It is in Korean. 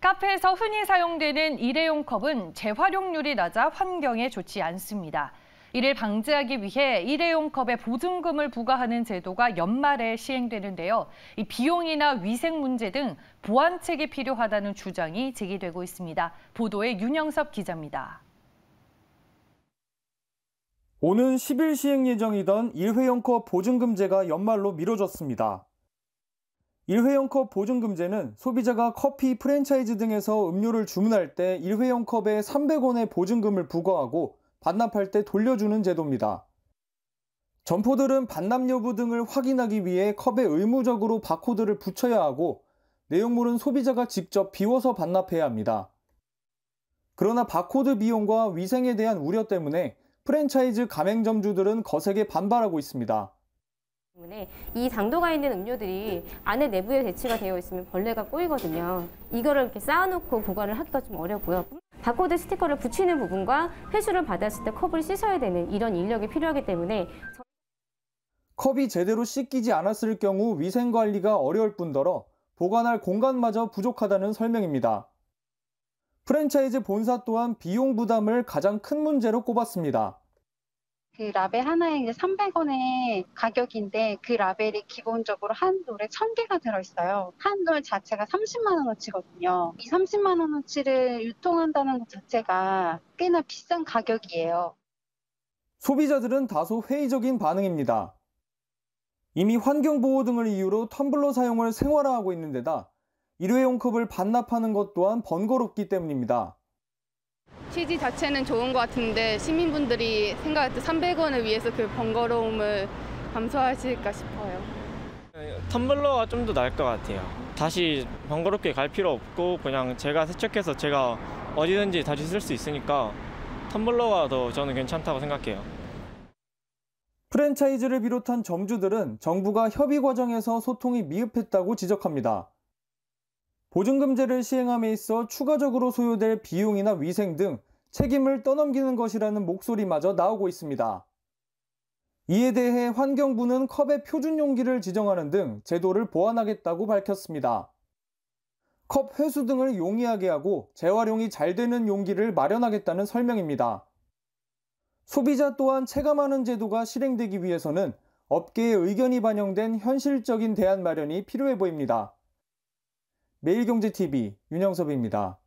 카페에서 흔히 사용되는 일회용 컵은 재활용률이 낮아 환경에 좋지 않습니다. 이를 방지하기 위해 일회용 컵에 보증금을 부과하는 제도가 연말에 시행되는데요. 이 비용이나 위생 문제 등 보완책이 필요하다는 주장이 제기되고 있습니다. 보도에 윤영섭 기자입니다. 오는 10일 시행 예정이던 일회용 컵 보증금제가 연말로 미뤄졌습니다. 일회용컵 보증금제는 소비자가 커피 프랜차이즈 등에서 음료를 주문할 때일회용 컵에 300원의 보증금을 부과하고 반납할 때 돌려주는 제도입니다. 점포들은 반납 여부 등을 확인하기 위해 컵에 의무적으로 바코드를 붙여야 하고 내용물은 소비자가 직접 비워서 반납해야 합니다. 그러나 바코드 비용과 위생에 대한 우려 때문에 프랜차이즈 가맹점주들은 거세게 반발하고 있습니다. 때문에 이 당도가 있는 음료들이 안에 내부에 대치가 되어 있으면 벌레가 꼬이거든요. 이거를 이렇게 쌓아놓고 보관을 하기가 좀 어렵고요. 바코드 스티커를 붙이는 부분과 회수를 받았을 때 컵을 씻어야 되는 이런 인력이 필요하기 때문에 컵이 제대로 씻기지 않았을 경우 위생관리가 어려울 뿐더러 보관할 공간마저 부족하다는 설명입니다. 프랜차이즈 본사 또한 비용 부담을 가장 큰 문제로 꼽았습니다. 그 라벨 하나에 이제 300원의 가격인데 그 라벨이 기본적으로 한 돌에 1000개가 들어있어요. 한 돌 자체가 30만원어치거든요. 이 30만원어치를 유통한다는 것 자체가 꽤나 비싼 가격이에요. 소비자들은 다소 회의적인 반응입니다. 이미 환경보호 등을 이유로 텀블러 사용을 생활화하고 있는 데다 일회용 컵을 반납하는 것 또한 번거롭기 때문입니다. 취지 자체는 좋은 것 같은데 시민분들이 생각할 때 300원을 위해서 그 번거로움을 감수하실까 싶어요. 텀블러가 좀 더 나을 것 같아요. 다시 번거롭게 갈 필요 없고 그냥 제가 세척해서 제가 어디든지 다시 쓸 수 있으니까 텀블러가 더 저는 괜찮다고 생각해요. 프랜차이즈를 비롯한 점주들은 정부가 협의 과정에서 소통이 미흡했다고 지적합니다. 보증금제를 시행함에 있어 추가적으로 소요될 비용이나 위생 등 책임을 떠넘기는 것이라는 목소리마저 나오고 있습니다. 이에 대해 환경부는 컵의 표준 용기를 지정하는 등 제도를 보완하겠다고 밝혔습니다. 컵 회수 등을 용이하게 하고 재활용이 잘 되는 용기를 마련하겠다는 설명입니다. 소비자 또한 체감하는 제도가 실행되기 위해서는 업계의 의견이 반영된 현실적인 대안 마련이 필요해 보입니다. 매일경제TV 윤영섭입니다.